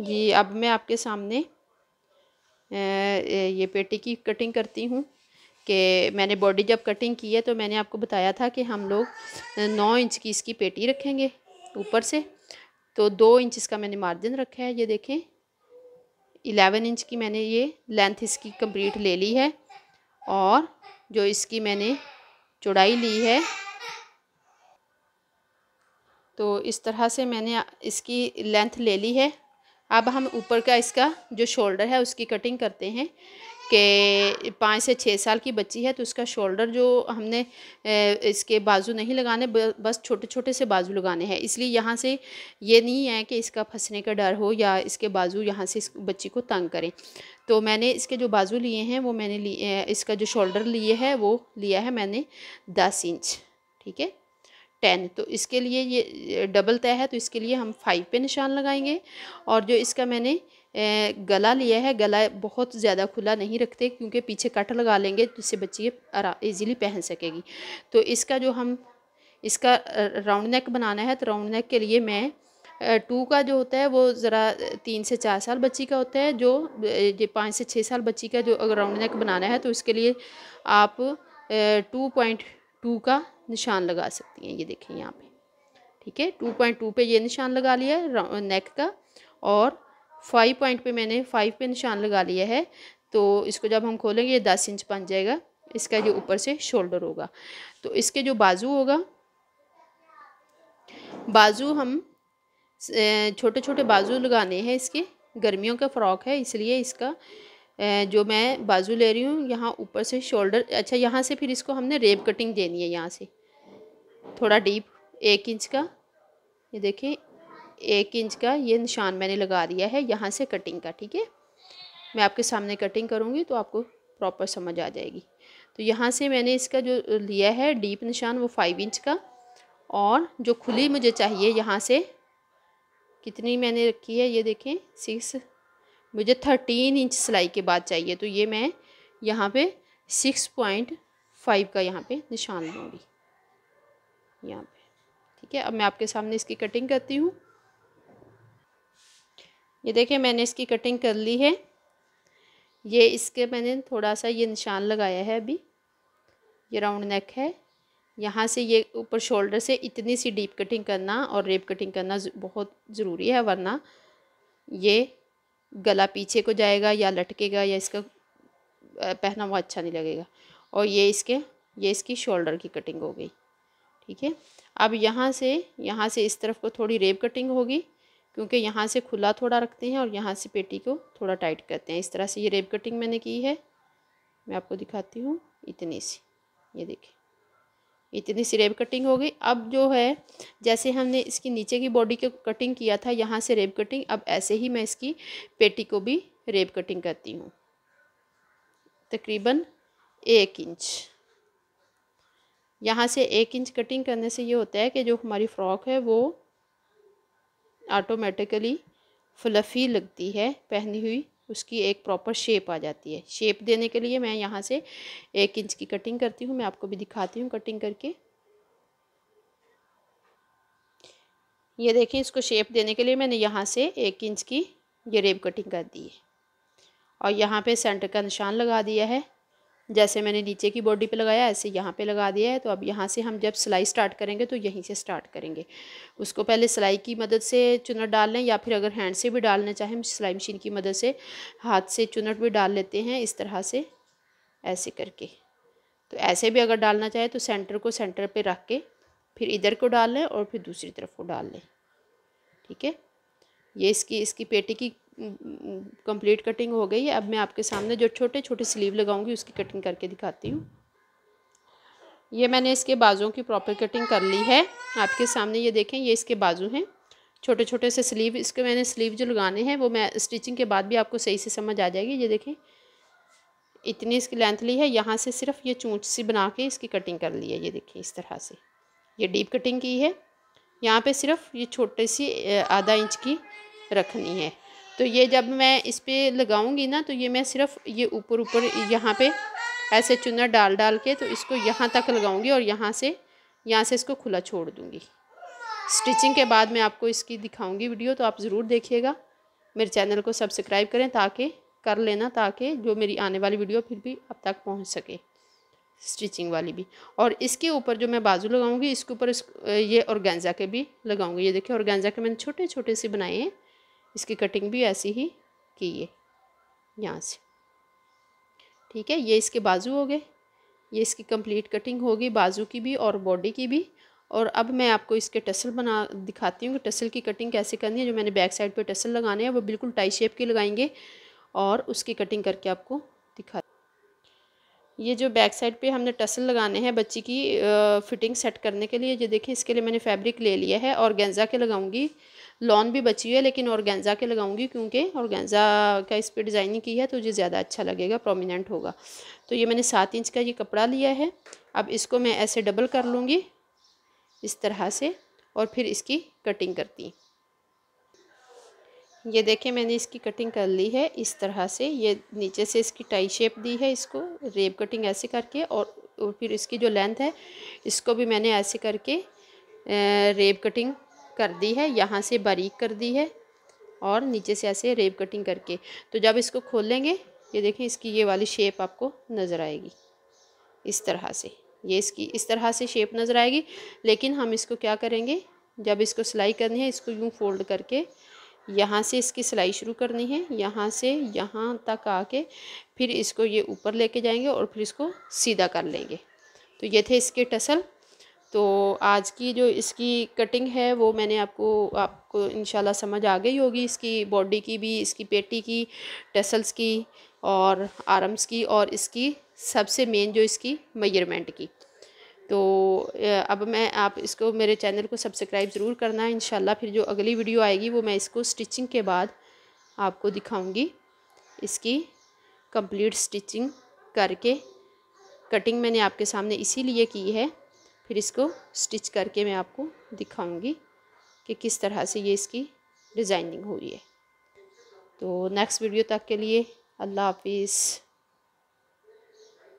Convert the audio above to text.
ये अब मैं आपके सामने ये पेटी की कटिंग करती हूँ कि मैंने बॉडी जब कटिंग की है तो मैंने आपको बताया था कि हम लोग नौ इंच की इसकी पेटी रखेंगे ऊपर से तो दो इंच इसका मैंने मार्जिन रखा है ये देखें इलेवन इंच की मैंने ये लेंथ इसकी कंप्लीट ले ली है और जो इसकी मैंने चौड़ाई ली है तो इस तरह से मैंने इसकी लेंथ ले ली है अब हम ऊपर का इसका जो शोल्डर है उसकी कटिंग करते हैं कि पाँच से छः साल की बच्ची है तो उसका शोल्डर जो हमने इसके बाजू नहीं लगाने बस छोटे छोटे से बाजू लगाने हैं इसलिए यहाँ से ये नहीं है कि इसका फंसने का डर हो या इसके बाजू यहाँ से इस बच्ची को तंग करें तो मैंने इसके जो बाजू लिए हैं वो मैंने लिए इसका जो शोल्डर लिए है वो लिया है मैंने दस इंच ठीक है टेन तो इसके लिए ये डबल तय है तो इसके लिए हम फाइव पे निशान लगाएंगे और जो इसका मैंने गला लिया है गला बहुत ज़्यादा खुला नहीं रखते क्योंकि पीछे कट लगा लेंगे जिससे बच्ची ये ईज़िली पहन सकेगी तो इसका जो हम इसका राउंड नेक बनाना है तो राउंड नेक के लिए मैं टू का जो होता है वो ज़रा तीन से चार साल बच्ची का होता है जो ये पाँच से छः साल बच्ची का जो अगर राउंड नेक बनाना है तो इसके लिए आप टू पॉइंट टू का निशान लगा सकती हैं ये देखें यहाँ पे ठीक है टू पॉइंट टू पर ये निशान लगा लिया है नेक का और फाइव पॉइंट पे मैंने फाइव पे निशान लगा लिया है तो इसको जब हम खोलेंगे ये दस इंच बन जाएगा इसका जो ऊपर से शोल्डर होगा तो इसके जो बाजू होगा बाजू हम छोटे छोटे बाजू लगाने हैं इसके गर्मियों का फ़्रॉक है इसलिए इसका जो मैं बाजू ले रही हूँ यहाँ ऊपर से शोल्डर अच्छा यहाँ से फिर इसको हमने रेप कटिंग देनी है यहाँ से थोड़ा डीप एक इंच का ये देखिए एक इंच का ये निशान मैंने लगा दिया है यहाँ से कटिंग का ठीक है मैं आपके सामने कटिंग करूँगी तो आपको प्रॉपर समझ आ जाएगी तो यहाँ से मैंने इसका जो लिया है डीप निशान वो फाइव इंच का और जो खुली मुझे चाहिए यहाँ से कितनी मैंने रखी है ये देखें सिक्स मुझे थर्टीन इंच सिलाई के बाद चाहिए तो ये मैं यहाँ पे सिक्स पॉइंट फाइव का यहाँ पे निशान लूँगी यहाँ पे ठीक है अब मैं आपके सामने इसकी कटिंग करती हूँ ये देखिए मैंने इसकी कटिंग कर ली है ये इसके मैंने थोड़ा सा ये निशान लगाया है अभी ये राउंड नेक है यहाँ से ये ऊपर शोल्डर से इतनी सी डीप कटिंग करना और रेप कटिंग करना बहुत ज़रूरी है वरना ये गला पीछे को जाएगा या लटकेगा या इसका पहना हुआ अच्छा नहीं लगेगा और ये इसके ये इसकी शोल्डर की कटिंग हो गई ठीक है अब यहाँ से यहाँ से इस तरफ को थोड़ी रेब कटिंग होगी क्योंकि यहाँ से खुला थोड़ा रखते हैं और यहाँ से पेटी को थोड़ा टाइट करते हैं इस तरह से ये रेब कटिंग मैंने की है मैं आपको दिखाती हूँ इतनी सी ये देखिए इतनी सी रेब कटिंग हो गई अब जो है जैसे हमने इसकी नीचे की बॉडी को कटिंग किया था यहाँ से रेब कटिंग अब ऐसे ही मैं इसकी पेटी को भी रेब कटिंग करती हूँ तकरीबन एक इंच यहाँ से एक इंच कटिंग करने से ये होता है कि जो हमारी फ़्रॉक है वो ऑटोमेटिकली फ्लफ़ी लगती है पहनी हुई उसकी एक प्रॉपर शेप आ जाती है शेप देने के लिए मैं यहाँ से एक इंच की कटिंग करती हूँ मैं आपको भी दिखाती हूँ कटिंग करके ये देखें इसको शेप देने के लिए मैंने यहाँ से एक इंच की ये रेब कटिंग कर दी है और यहाँ पे सेंटर का निशान लगा दिया है जैसे मैंने नीचे की बॉडी पे लगाया ऐसे यहाँ पे लगा दिया है तो अब यहाँ से हम जब सिलाई स्टार्ट करेंगे तो यहीं से स्टार्ट करेंगे उसको पहले सिलाई की मदद से चुनट डाल लें या फिर अगर हैंड से भी डालना चाहें हम सिलाई मशीन की मदद से हाथ से चुनट भी डाल लेते हैं इस तरह से ऐसे करके तो ऐसे भी अगर डालना चाहें तो सेंटर को सेंटर पर रख के फिर इधर को डाल लें और फिर दूसरी तरफ को डाल लें ठीक है ये इसकी इसकी पेटी की कंप्लीट कटिंग हो गई है अब मैं आपके सामने जो छोटे छोटे स्लीव लगाऊंगी उसकी कटिंग करके दिखाती हूँ ये मैंने इसके बाजू की प्रॉपर कटिंग कर ली है आपके सामने ये देखें ये इसके बाजू हैं छोटे छोटे से स्लीव इसके मैंने स्लीव जो लगाने हैं वो मैं स्टिचिंग के बाद भी आपको सही से समझ आ जाएगी ये देखें इतनी इसकी लेंथ ली है यहाँ से सिर्फ ये चूँच सी बना के इसकी कटिंग कर ली है ये देखें इस तरह से ये डीप कटिंग की है यहाँ पे सिर्फ ये छोटे सी आधा इंच की रखनी है तो ये जब मैं इस पर लगाऊँगी ना तो ये मैं सिर्फ ये ऊपर ऊपर यहाँ पे ऐसे चुनर डाल डाल के तो इसको यहाँ तक लगाऊँगी और यहाँ से यहाँ से इसको खुला छोड़ दूँगी स्टिचिंग के बाद मैं आपको इसकी दिखाऊँगी वीडियो तो आप ज़रूर देखिएगा मेरे चैनल को सब्सक्राइब करें ताकि कर लेना ताकि जो मेरी आने वाली वीडियो फिर भी अब तक पहुँच सके स्टिचिंग वाली भी और इसके ऊपर जो मैं बाजू लगाऊंगी इसके ऊपर इस, ये और के भी लगाऊंगी ये देखिए और के मैंने छोटे छोटे से बनाए हैं इसकी कटिंग भी ऐसी ही की है यहाँ से ठीक है ये इसके बाजू हो गए ये इसकी कंप्लीट कटिंग होगी बाजू की भी और बॉडी की भी और अब मैं आपको इसके टसल बना दिखाती हूँ कि टसल की कटिंग कैसे करनी है जो मैंने बैक साइड पे टसल लगाने हैं वो बिल्कुल टाई शेप के लगाएंगे और उसकी कटिंग करके आपको दिखा ये जो बैक साइड पे हमने टसल लगाने हैं बच्ची की फिटिंग सेट करने के लिए ये देखें इसके लिए मैंने फैब्रिक ले लिया है और गेंजा के लगाऊंगी लॉन भी बची हुई है लेकिन गेंजा के लगाऊंगी क्योंकि गेंजा का इस पर डिज़ाइनिंग की है तो ये ज़्यादा अच्छा लगेगा प्रोमिनेंट होगा तो ये मैंने सात इंच का ये कपड़ा लिया है अब इसको मैं ऐसे डबल कर लूँगी इस तरह से और फिर इसकी कटिंग करती ये देखें मैंने इसकी कटिंग कर ली है इस तरह से ये नीचे से इसकी टाई शेप दी है इसको रेब कटिंग ऐसे करके और, और फिर इसकी जो लेंथ है इसको भी मैंने ऐसे करके रेब कटिंग कर दी है यहाँ से बारीक कर दी है और नीचे से ऐसे रेप कटिंग करके तो जब इसको खोलेंगे ये देखें इसकी ये वाली शेप आपको नज़र आएगी इस तरह से ये इसकी इस तरह से शेप नज़र आएगी लेकिन हम इसको क्या करेंगे जब इसको सिलाई करनी है इसको यूँ फोल्ड करके यहाँ से इसकी सिलाई शुरू करनी है यहाँ से यहाँ तक आके फिर इसको ये ऊपर लेके जाएंगे और फिर इसको सीधा कर लेंगे तो ये थे इसके टसल तो आज की जो इसकी कटिंग है वो मैंने आपको आपको इनशाला समझ आ गई होगी इसकी बॉडी की भी इसकी पेटी की टसल्स की और आर्म्स की और इसकी सबसे मेन जो इसकी मेजरमेंट की तो अब मैं आप इसको मेरे चैनल को सब्सक्राइब ज़रूर करना है इन फिर जो अगली वीडियो आएगी वो मैं इसको स्टिचिंग के बाद आपको दिखाऊंगी इसकी कंप्लीट स्टिचिंग करके कटिंग मैंने आपके सामने इसीलिए की है फिर इसको स्टिच करके मैं आपको दिखाऊंगी कि किस तरह से ये इसकी डिज़ाइनिंग हुई है तो नेक्स्ट वीडियो तक के लिए अल्लाह हाफिज़